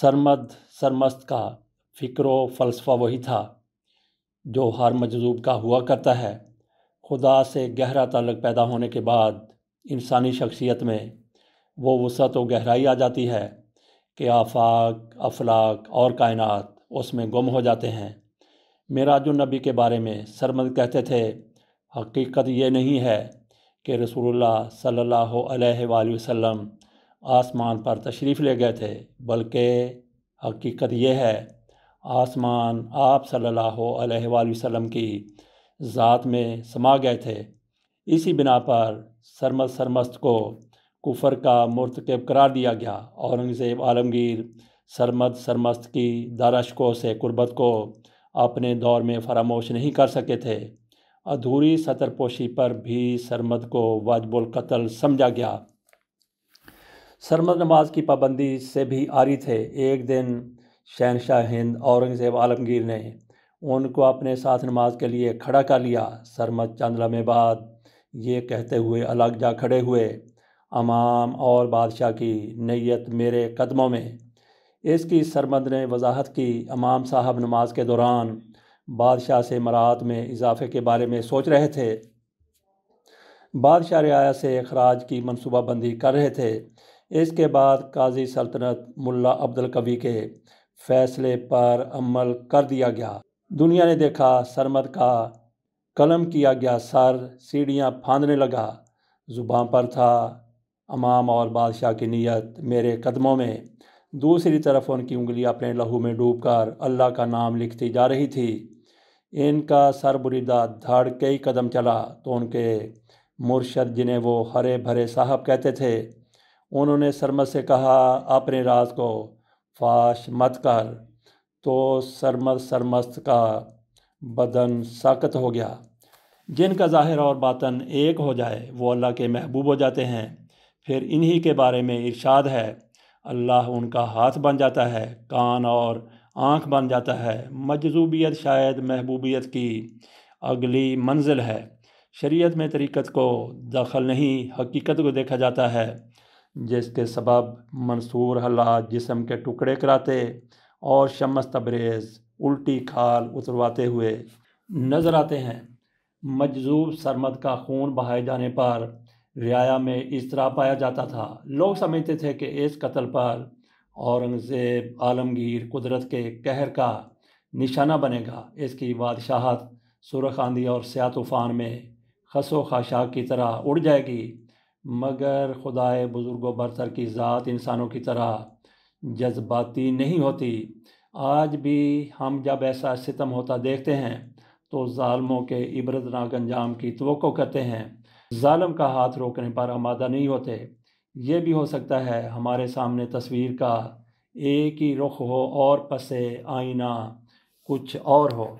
सरमद सरमस्त का फ़िक्र फ़लसफ़ा वही था जो हर मजलूब का हुआ करता है खुदा से गहरा ताल्लुक़ पैदा होने के बाद इंसानी शख्सियत में वो वसत व गहराई आ जाती है कि आफाक अफलाक और कायनात उसमें गुम हो जाते हैं नबी के बारे में सरमद कहते थे हकीकत ये नहीं है कि रसूलुल्लाह सल्लल्लाहु अलैहि वसल्लम आसमान पर तशरीफ़ ले गए थे बल्कि हकीकत यह है आसमान आप सल्लल्लाहु अलैहि वसल्लम की ज़ात में समा गए थे इसी बिना पर सरमस्त सरमस्त को कुफर का मरतकब करार दिया गया औरंगज़ेब आलमगीर सरमद सरमस्त की दारशकों से कुर्बत को अपने दौर में फरामोश नहीं कर सके थे अधूरी सतरपोशी पर भी सरमद को वाजबुल कत्ल समझा गया सरमद नमाज की पाबंदी से भी आरी थे एक दिन शहनशाह हिंद औरंगज़ेब आलमगीर ने उनको अपने साथ नमाज के लिए खड़ा कर लिया सरमद चंद लम्हे बाद ये कहते हुए अलग जा खड़े हुए अमाम और बादशाह की नैयत मेरे कदमों में इसकी सरमद ने वजाहत की अमाम साहब नमाज के दौरान बादशाह से मरात में इजाफे के बारे में सोच रहे थे बादशाह रियाया से अखराज की मनसूबाबंदी कर रहे थे इसके बाद काजी सल्तनत मुल्ला अब्दुल कवी के फैसले पर अमल कर दिया गया दुनिया ने देखा सरमद का कलम किया गया सर सीढ़ियाँ फाँदने लगा ज़ुबान पर था अमाम और बादशाह की नीयत मेरे कदमों में दूसरी तरफ उनकी उंगली अपने लहू में डूबकर अल्लाह का नाम लिखती जा रही थी इनका सर बुरीदा धड़ कई कदम चला तो उनके मुर्शद जिन्हें वो हरे भरे साहब कहते थे उन्होंने सरमत से कहा अपने राज को फाश मत कर तो सरमत सरमस्त का बदन साकत हो गया जिनका ज़ाहिर और बातन एक हो जाए वो अल्लाह के महबूब हो जाते हैं फिर इन्हीं के बारे में इरशाद है अल्लाह उनका हाथ बन जाता है कान और आँख बन जाता है मजजूबियत शायद महबूबियत की अगली मंजिल है शरीयत में तरीक़त को दखल नहीं हकीकत को देखा जाता है जिसके सबब मंसूर हालात जिसम के टुकड़े कराते और शमस तबरेज़ उल्टी खाल उतरवाते हुए नज़र आते हैं मजजूब सरमद का खून बहाए जाने पर रियाया में इस तरह पाया जाता था लोग समझते थे कि इस कत्ल पर औरंगज़ेब आलमगीर कुदरत के कहर का निशाना बनेगा इसकी बादशाहत सुरख आंधी और सिया तूफ़ान में खसो खाशा की तरह उड़ जाएगी मगर खुदाए बुज़ुर्ग बरतर की ज़ात इंसानों की तरह जज्बाती नहीं होती आज भी हम जब ऐसा सितम होता देखते हैं तो ालमों के इबरतनाक अंजाम की तो करते हैं ालम का हाथ रोकने पर आमादा नहीं होते ये भी हो सकता है हमारे सामने तस्वीर का एक ही रुख हो और पसे आईना कुछ और हो